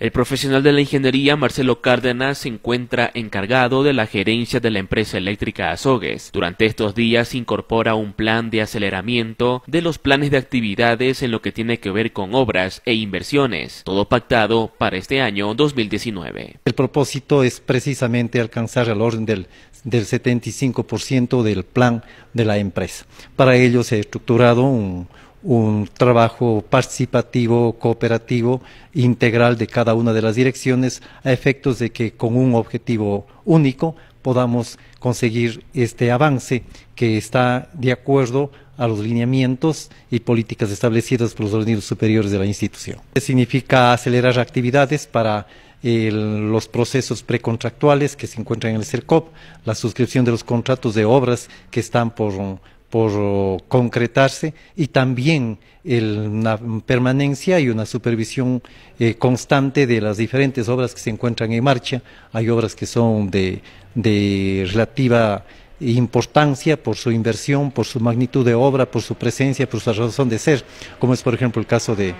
El profesional de la ingeniería Marcelo Cárdenas se encuentra encargado de la gerencia de la empresa eléctrica Azogues. Durante estos días incorpora un plan de aceleramiento de los planes de actividades en lo que tiene que ver con obras e inversiones, todo pactado para este año 2019. El propósito es precisamente alcanzar el orden del, del 75% del plan de la empresa. Para ello se ha estructurado un, un trabajo participativo, cooperativo, integral de cada una de las direcciones, a efectos de que con un objetivo único podamos conseguir este avance que está de acuerdo a los lineamientos y políticas establecidas por los organismos superiores de la institución. Significa acelerar actividades para eh, los procesos precontractuales que se encuentran en el CERCOP, la suscripción de los contratos de obras que están por, por oh, concretarse y también el, una permanencia y una supervisión eh, constante de las diferentes obras que se encuentran en marcha. Hay obras que son de, de relativa importancia, por su inversión, por su magnitud de obra, por su presencia, por su razón de ser, como es por ejemplo el caso del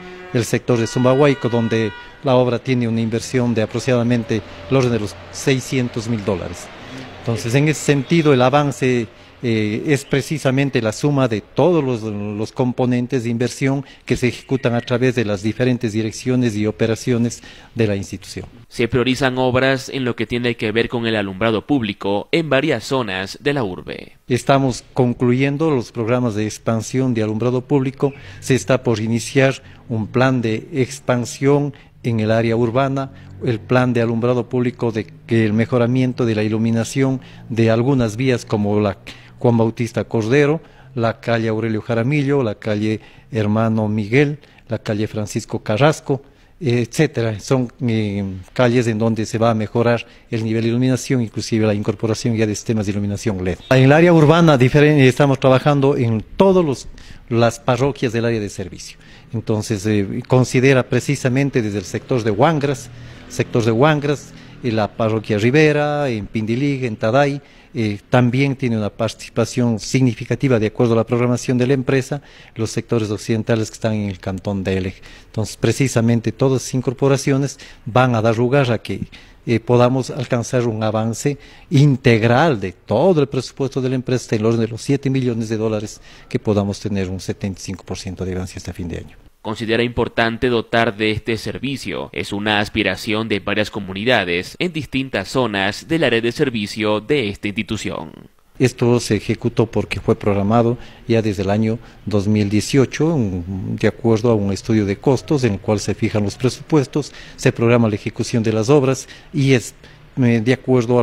sector de Zumbahuayco, donde la obra tiene una inversión de aproximadamente el orden de los 600 mil dólares. Entonces, en ese sentido, el avance eh, es precisamente la suma de todos los, componentes de inversión que se ejecutan a través de las diferentes direcciones y operaciones de la institución. Se priorizan obras en lo que tiene que ver con el alumbrado público en varias zonas de la urbe. Estamos concluyendo los programas de expansión de alumbrado público. Se está por iniciar un plan de expansión en el área urbana, el plan de alumbrado público de que el mejoramiento de la iluminación de algunas vías como la Juan Bautista Cordero, la calle Aurelio Jaramillo, la calle Hermano Miguel, la calle Francisco Carrasco, etcétera. Son eh, calles en donde se va a mejorar el nivel de iluminación, inclusive la incorporación ya de sistemas de iluminación LED. En el área urbana estamos trabajando en todas las parroquias del área de servicio. Entonces, eh, considera precisamente desde el sector de Huangras, sector de Huangras, en la parroquia Rivera, en Pindilig, en Taday, eh, también tiene una participación significativa de acuerdo a la programación de la empresa, los sectores occidentales que están en el cantón de Eleg. Entonces, precisamente todas esas incorporaciones van a dar lugar a que eh, podamos alcanzar un avance integral de todo el presupuesto de la empresa, en el orden de los 7 millones de dólares, que podamos tener un 75% de avance hasta fin de año considera importante dotar de este servicio. Es una aspiración de varias comunidades en distintas zonas del área de servicio de esta institución. Esto se ejecutó porque fue programado ya desde el año 2018, de acuerdo a un estudio de costos en el cual se fijan los presupuestos, se programa la ejecución de las obras y es eh, de acuerdo a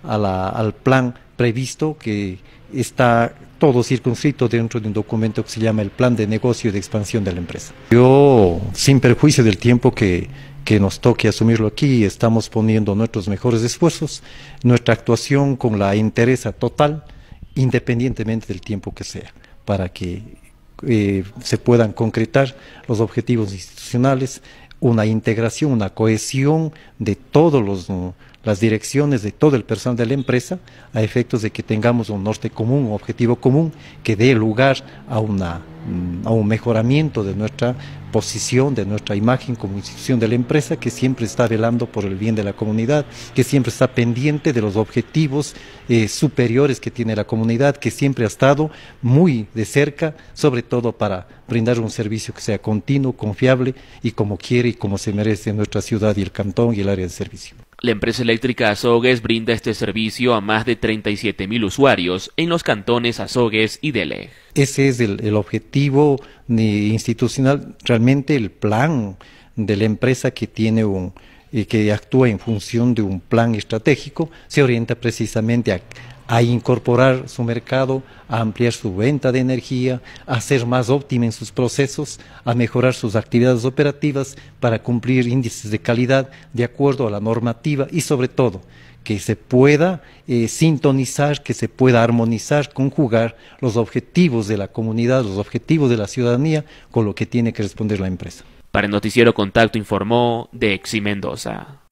la, al plan previsto que está todo circunscrito dentro de un documento que se llama el plan de negocio y de expansión de la empresa. Yo, sin perjuicio del tiempo que, que nos toque asumirlo aquí, estamos poniendo nuestros mejores esfuerzos, nuestra actuación con la interés total, independientemente del tiempo que sea, para que eh, se puedan concretar los objetivos institucionales, una integración, una cohesión de todos los las direcciones de todo el personal de la empresa a efectos de que tengamos un norte común, un objetivo común que dé lugar a una Mm, a un mejoramiento de nuestra posición, de nuestra imagen como institución de la empresa que siempre está velando por el bien de la comunidad, que siempre está pendiente de los objetivos eh, superiores que tiene la comunidad, que siempre ha estado muy de cerca, sobre todo para brindar un servicio que sea continuo, confiable y como quiere y como se merece nuestra ciudad y el cantón y el área de servicio. La empresa eléctrica Azogues brinda este servicio a más de 37 mil usuarios en los cantones Azogues y Delej. Ese es el, el objetivo institucional, realmente el plan de la empresa que tiene un, y que actúa en función de un plan estratégico, se orienta precisamente a, a, incorporar su mercado, a ampliar su venta de energía, a ser más óptima en sus procesos, a mejorar sus actividades operativas para cumplir índices de calidad de acuerdo a la normativa y sobre todo que se pueda eh, sintonizar, que se pueda armonizar, conjugar los objetivos de la comunidad, los objetivos de la ciudadanía con lo que tiene que responder la empresa. Para el noticiero Contacto informó de Exi Mendoza.